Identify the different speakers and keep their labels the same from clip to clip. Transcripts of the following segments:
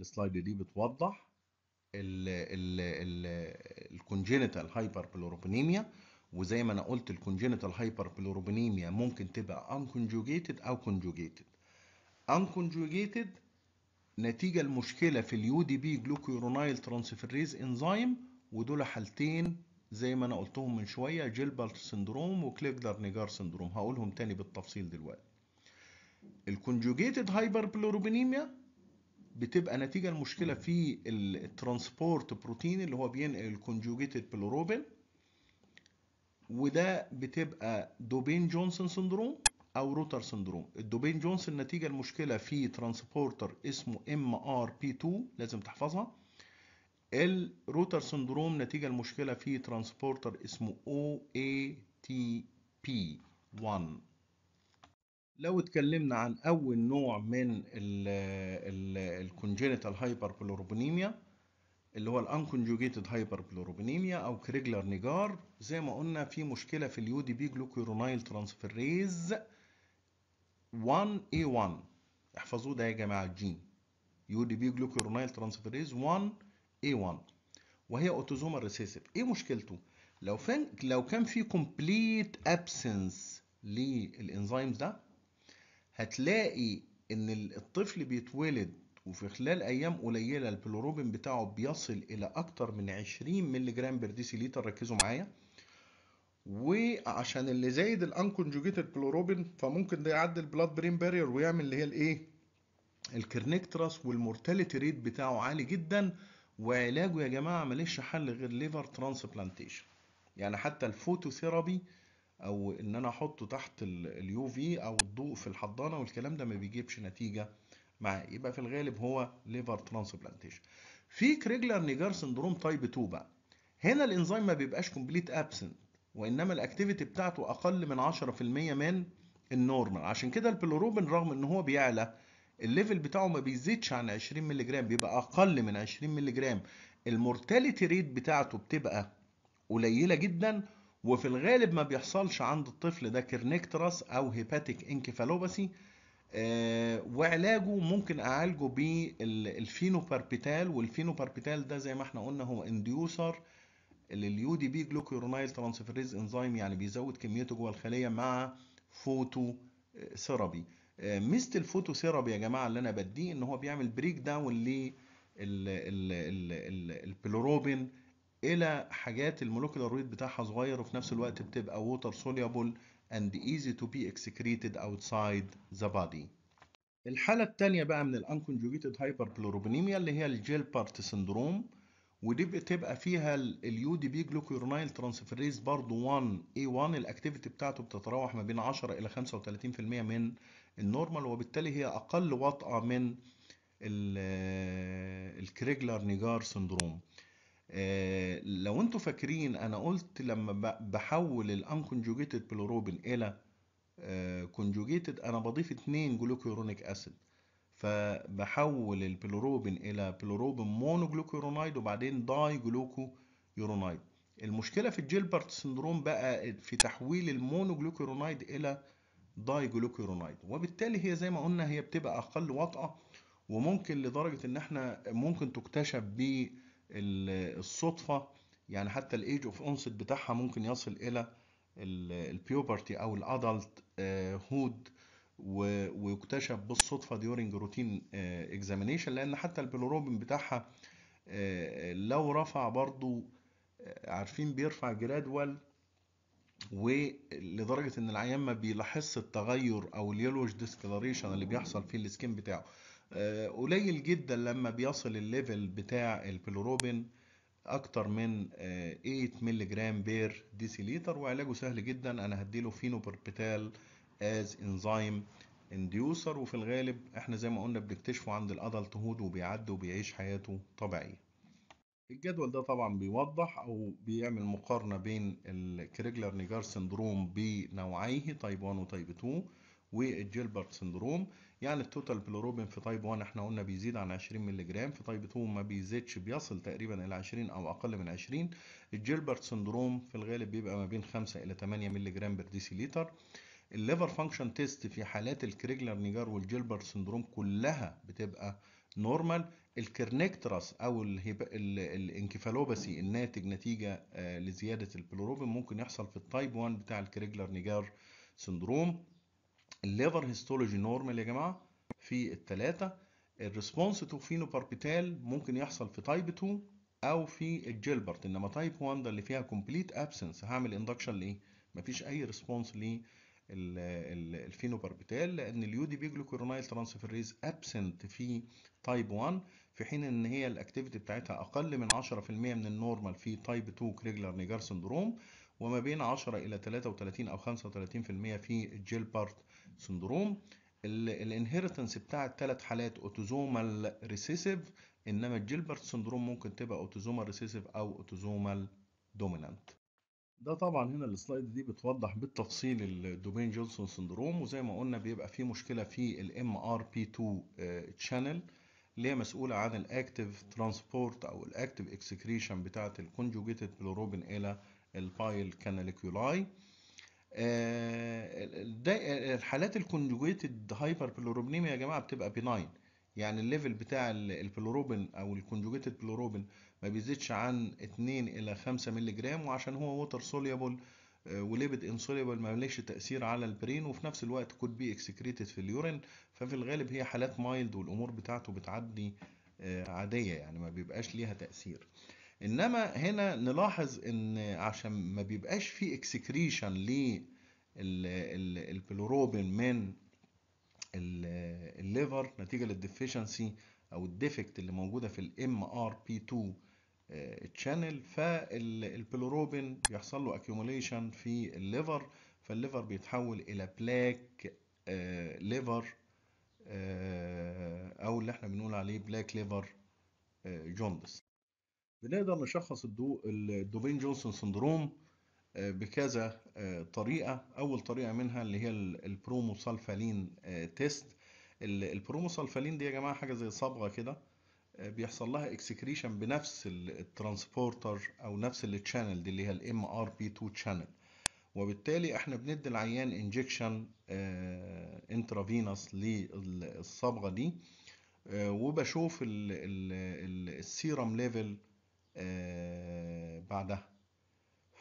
Speaker 1: السلايد دي بتوضح الكونجنتال هايبر بلوروبينيميا وزي ما انا قلت الكونجنتال هايبر بلوروبينيميا ممكن تبقى انكونجوجيتد او كونجوجيتد انكونجوجيتد نتيجة المشكلة في اليو دي بي جلوكيورونايل ترانسفيريز انزيم ودول حالتين زي ما انا قلتهم من شوية جيلبرت سندروم وكليجدر نيجار سندروم هقولهم تاني بالتفصيل دلوقتي الكونجوجيتد هايبر بلوروبينيميا بتبقى نتيجه المشكله في الترانسبورت بروتين اللي هو بينقل الكونجوجيتد بلوروبين وده بتبقى دوبين جونسون سندروم او روتر سندروم الدوبين جونسون نتيجه المشكله في ترانسبورتر اسمه ام ار بي 2 لازم تحفظها الروتر سندروم نتيجه المشكله في ترانسبورتر اسمه او اي تي بي 1 لو اتكلمنا عن أول نوع من هايبر هايبربلوروبينيميا اللي هو الانكونجوجيتد هايبربلوروبينيميا أو كريجلر نيجار زي ما قلنا في مشكلة في اليو دي بي جلوكيرونايل ترانسفيريز 1 اي 1 احفظوه ده يا جماعة الجين يو دي بي جلوكيرونايل ترانسفيريز 1 اي 1 وهي اوتوزومال ريسيسيف ايه مشكلته؟ لو فين لو كان في كومبليت ابسنس للانزيمز ده هتلاقي ان الطفل بيتولد وفي خلال ايام قليله البلوروبين بتاعه بيصل الى اكتر من 20 مللي جرام بير ديسيليتر ركزوا معايا وعشان اللي زايد الانكونجوجيتد بلوروبين فممكن ده يعدي البلاد برين بارير ويعمل اللي هي الايه الكرنيكترس والمورتاليتي ريت بتاعه عالي جدا وعلاجه يا جماعه ماليش حل غير ليفر ترانسبلانتيشن يعني حتى الفوتوثيرابي او ان انا احطه تحت اليو في او الضوء في الحضانه والكلام ده ما بيجيبش نتيجه معاه يبقى في الغالب هو ليفر ترانسبلانتيشن في كريجلر نيجار سندروم تايب 2 بقى هنا الانزيم ما بيبقاش كومبليت ابسنت وانما الاكتيفيتي بتاعته اقل من 10% من النورمال عشان كده البلوروبين رغم ان هو بيعلى الليفل بتاعه ما بيزيدش عن 20 مللي جرام بيبقى اقل من 20 مللي جرام المورتاليتي ريت بتاعته بتبقى قليله جدا وفي الغالب ما بيحصلش عند الطفل ده كرنيكترس او هيباتيك انكفالوباثي آه، وعلاجه ممكن اعالجه بالفينوباربيتال والفينوباربيتال ده زي ما احنا قلنا هو انديوسر لليو دي بي جلوكورونايل ترانسفيريز انزيم يعني بيزود كميته جوه الخليه مع فوتو ثيرابي آه، ميزه الفوتو ثيرابي يا جماعه اللي انا بديه ان هو بيعمل بريك داون للبلوروبين الى حاجات المولوكولار ويت بتاعها صغير وفي نفس الوقت بتبقى ووتر soluble and easy to be excreted outside the body. الحالة الثانيه بقى من الانكونجوجيتد بلوروبينيميا اللي هي الجيل بارت سندروم ودي بتبقى فيها اليو دي بي جلوكورنايل ترانسفيريز برضه 1 اي 1 الاكتيفيتي بتاعته بتتراوح ما بين 10 الى 35% من النورمال وبالتالي هي اقل وطأة من الكريجلر نيجار سندروم. آه، لو انتوا فاكرين انا قلت لما بحول الانكونجوجيتد بلوروبين الى كونجوجيتد آه، انا بضيف اتنين جلوكيورونيك اسيد فبحول البلوروبين الى بلوروبين مونوجلوكيورونايد وبعدين داي يورونايد المشكله في الجيلبرت سندروم بقى في تحويل المونوجلوكيورونايد الى داي جلوكيورونايد وبالتالي هي زي ما قلنا هي بتبقى اقل وطأة وممكن لدرجه ان احنا ممكن تكتشف بيه الصدفة يعني حتى الايج اوف اونست بتاعها ممكن يصل الى البيوبرتي او الادلت آه، هود ويكتشف بالصدفة ديورنج روتين اكزامينيشن لان حتى البيلوروبين بتاعها آه، لو رفع برضو آه، عارفين بيرفع جرادوال ولدرجة ان العيان ما بيلاحظش التغير او اليلوش ديسكلاريشن اللي بيحصل في السكين بتاعه آه، قليل جدا لما بيصل الليفل بتاع البلوروبين اكتر من 8 مللي جرام بير ديسيليتر وعلاجه سهل جدا انا هديله فينوبربتال از انزيم انديوسر وفي الغالب احنا زي ما قلنا بنكتشفه عند الادلت هود وبيعدي وبيعيش حياته طبيعيه الجدول ده طبعا بيوضح او بيعمل مقارنه بين الكريجلر نيجار سندروم بنوعيه تايب 1 وتايب 2 والجيلبرت سندروم يعني التوتال بلوروبين في تايب 1 احنا قلنا بيزيد عن 20 مللي جرام في تايب 2 ما بيزيدش بيصل تقريبا الى 20 او اقل من 20 الجيلبرت سندروم في الغالب بيبقى ما بين 5 الى 8 مللي جرام برديسيليتر الليفر فانكشن تيست في حالات الكريجلر نيجار والجيلبرت سندروم كلها بتبقى نورمال الكرنكتراس او الانكفالوباسي الناتج نتيجه آه، لزياده البلوروبين ممكن يحصل في التايب 1 بتاع الكريجلر نيجار سندروم الليفر هيستولوجي نورمال يا جماعه في الثلاثه الريسبونس تو فينوباربيتال ممكن يحصل في تايب 2 او في الجيلبرت انما تايب 1 ده اللي فيها كومبليت ابسنس هعمل اندكشن ليه مفيش اي ريسبونس ليه الفينوباربيتال لان اليو دي بي جلوكورونايل ترانسفيريز ابسنت في تايب 1 في حين ان هي الاكتيفيتي بتاعتها اقل من 10% من النورمال في تايب 2 كريجلر نيجر سندروم وما بين 10 إلى 33 أو 35% في الجيلبارت سندروم الانهيرتنس بتاع الثلاث حالات اوتوزومال ريسيسيف انما الجيلبرت سندروم ممكن تبقى اوتوزومال ريسيسيف او اوتوزومال دومينانت ده طبعا هنا السلايد دي بتوضح بالتفصيل الدوبين جونسون سندروم وزي ما قلنا بيبقى في مشكله في الام ار بي 2 تشانل اللي هي مسؤوله عن الاكتيف ترانسبورت او الاكتيف اكسكريشن بتاعه الكونجوجيتد بلوروبين الى البايل كاناليكولاي آه، الحالات الكونجوجيتد هايبر بلوروبنيميا يا جماعه بتبقى بناين يعني الليفل بتاع البلوروبين او الكونجوجيتد بلوروبين ما بيزيدش عن 2 الى 5 مللي جرام وعشان هو ووتر سوليبل وليبد انسوليبل ما ليش تاثير على البرين وفي نفس الوقت كود بي اكسكريتد في اليورين ففي الغالب هي حالات مايلد والامور بتاعته بتعدي آه، عاديه يعني ما بيبقاش ليها تاثير انما هنا نلاحظ ان عشان ما بيبقاش في اكسكريشن للبلوروبين من الليفر نتيجه للديفيشنسي او الديفكت اللي موجوده في الام ار آه، بي 2 تشانل فالبلوروبين بيحصل له اكيوميليشن في الليفر فالليفر بيتحول الى بلاك آه، ليفر آه، او اللي احنا بنقول عليه بلاك ليفر جوندس بنقدر نشخص الدو الدوبين جونسون سندروم آه، بكذا آه، طريقة أول طريقة منها اللي هي البروموسالفالين آه، تيست البروموسالفالين دي يا جماعة حاجة زي صبغة كده بيحصل لها اكسكريشن بنفس الترانسبورتر أو نفس التشانل دي اللي هي الام ار بي 2 تشانل وبالتالي احنا بندي العيان انجكشن انترافينوس للصبغة دي وبشوف السيرم ليفل آه، بعدها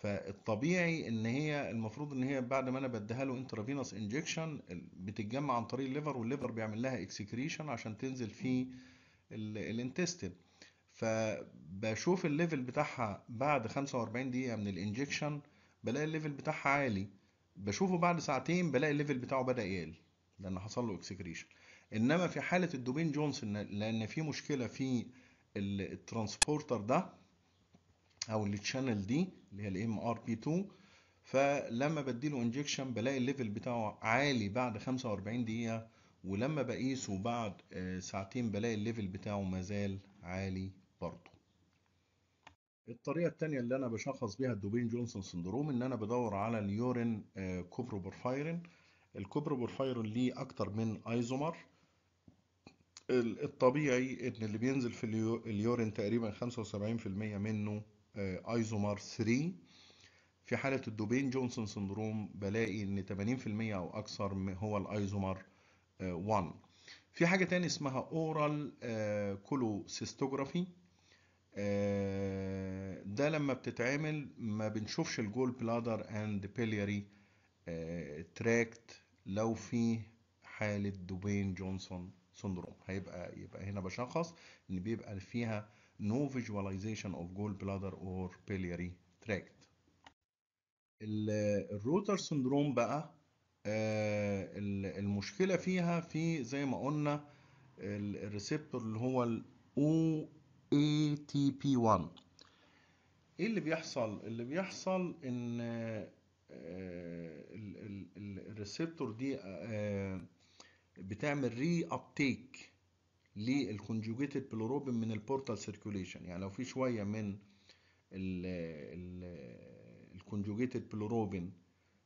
Speaker 1: فالطبيعي ان هي المفروض ان هي بعد ما انا بديها له انترافينوس انجكشن بتتجمع عن طريق الليفر والليفر بيعمل لها اكسكريشن عشان تنزل في الانتستين فبشوف الليفل بتاعها بعد 45 دقيقه من الانجكشن بلاقي الليفل بتاعها عالي بشوفه بعد ساعتين بلاقي الليفل بتاعه بدا يقل لان حصل له اكسكريشن انما في حاله الدوبين جونسون لان في مشكله في الترانسبورتر ده او التشانل دي اللي هي الام ار بي 2 فلما بديله انجكشن بلاقي الليفل بتاعه عالي بعد 45 دقيقه ولما بقيسه بعد آه، ساعتين بلاقي الليفل بتاعه مازال عالي برضه الطريقة الثانيه اللي أنا بشخص بيها الدوبين جونسون سندروم إن أنا بدور على اليورين آه، كوبروبورفايرين الكوبروبورفايرين ليه أكتر من أيزومر الطبيعي ان اللي بينزل في اليورين تقريبا 75% منه آه، ايزومار 3 في حالة الدوبين جونسون سندروم بلاقي ان 80% او اكثر هو الايزومر 1 آه، في حاجة تاني اسمها اورال آه، كولوسيستوجرافي ده لما بتتعمل ما بنشوفش الجول بلادر اند بيلياري تراكت لو في حالة دوبين جونسون سندروم هيبقى يبقى هنا بشخص ان بيبقى فيها no visualization of gallbladder or biliary tract الروتر سندروم بقى آه، المشكلة فيها في زي ما قلنا الريسبتور اللي هو ال OATP1 ايه اللي بيحصل؟ اللي بيحصل ان آه، الريسبتور دي آه، بتعمل ري ابتيك للكونجوجيتد بلوروبين من البورتال سيركوليشن يعني لو في شويه من الكونجوجيتد بلوروبين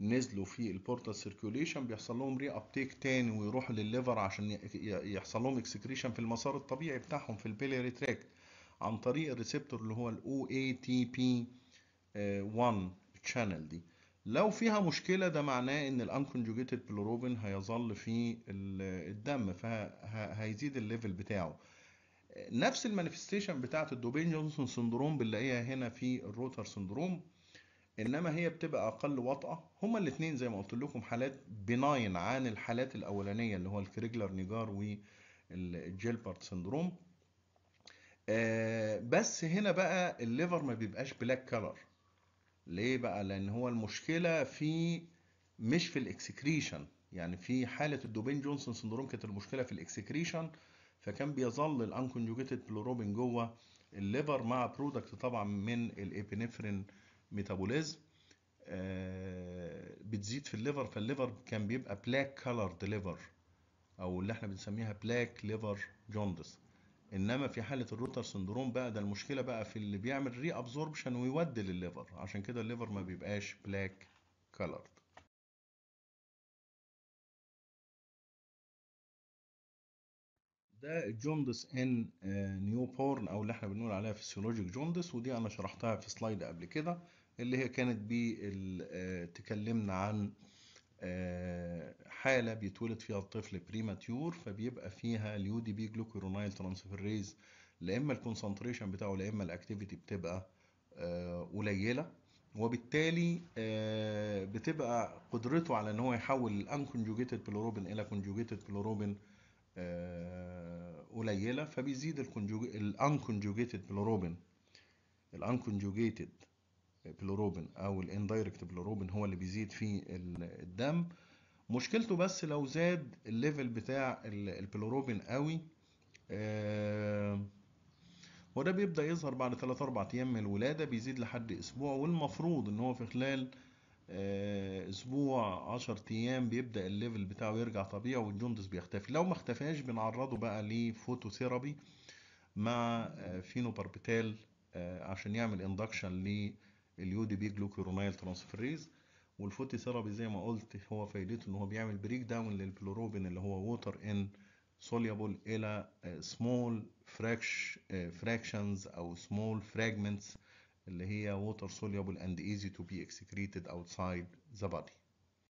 Speaker 1: نزلوا في البورتال سيركوليشن بيحصل لهم ري ابتيك تاني ويروحوا للليفر عشان يحصل لهم اكسكريشن في المسار الطبيعي بتاعهم في البيليري تراك عن طريق الريسبتور اللي هو الاو اي تي بي 1 تشانل دي لو فيها مشكلة ده معناه إن الأنكونجوجيتد بلوروبين هيظل في الدم فهيزيد الليفل بتاعه. نفس المانيفستيشن بتاعت الدوبين جونسون سندروم بنلاقيها هنا في الروتر سندروم انما هي بتبقى اقل وطأة هما الاثنين زي ما قلت لكم حالات بناين عن الحالات الاولانيه اللي هو الكريجلر نيجار والجيلبرت سندروم آه، بس هنا بقى الليفر ما بيبقاش بلاك كلر ليه بقى لان هو المشكله في مش في الاكسكريشن يعني في حاله الدوبين جونسون سندروم كانت المشكله في الاكسكريشن فكان بيظل الانكونجوجيتد بلوروبين جوه الليفر مع برودكت طبعا من الابينفرين ميتابوليزم آه، بتزيد في الليفر فالليفر كان بيبقى بلاك كولرد ليفر او اللي احنا بنسميها بلاك ليفر جوندس انما في حاله الروتر سندروم بقى ده المشكله بقى في اللي بيعمل ري ابزوربشن ويودي للليفر عشان كده الليفر ما بيبقاش بلاك كولرد ده الجوندس ان نيو بورن او اللي احنا بنقول عليها فيسيولوجيك جوندس ودي انا شرحتها في سلايد قبل كده اللي هي كانت ب آه، تكلمنا عن آه، حالة بيتولد فيها الطفل بريماتيور فبيبقى فيها اليو دي بي جلوكورونايل ترانسفيريز لا اما الكونسنتريشن بتاعه لا اما الاكتيفيتي بتبقى آه، قليلة وبالتالي آه، بتبقى قدرته على ان هو يحول الانكونجوجيتد بلوروبين الى كونجوجيتد بلوروبين قليلة فبيزيد الانكونجوجيتد بلوروبين الانكونجوجيتد بلوروبين او الاندايركت بلوروبين هو اللي بيزيد في الدم مشكلته بس لو زاد الليفل بتاع البلوروبين قوي آه، وده بيبدا يظهر بعد 3 4 ايام من الولاده بيزيد لحد اسبوع والمفروض ان هو في خلال آه، اسبوع 10 ايام بيبدا الليفل بتاعه يرجع طبيعي والجندس بيختفي لو ما اختفاش بنعرضه بقى لفوتوثيرابي مع آه، فينوباربيتال عشان يعمل اندكشن ل اليو دي بي جلوكيرونايل ترانسفريز والفوتي ثيرابي زي ما قلت هو فايدته ان هو بيعمل بريك داون للبلوروبين اللي هو ووتر ان سوليبل الى سمول فراكش فراكشنز او سمول فراجمنتس اللي هي ووتر سوليبل اند ايزي تو بي اكسكريتد اوتسايد ذا بادي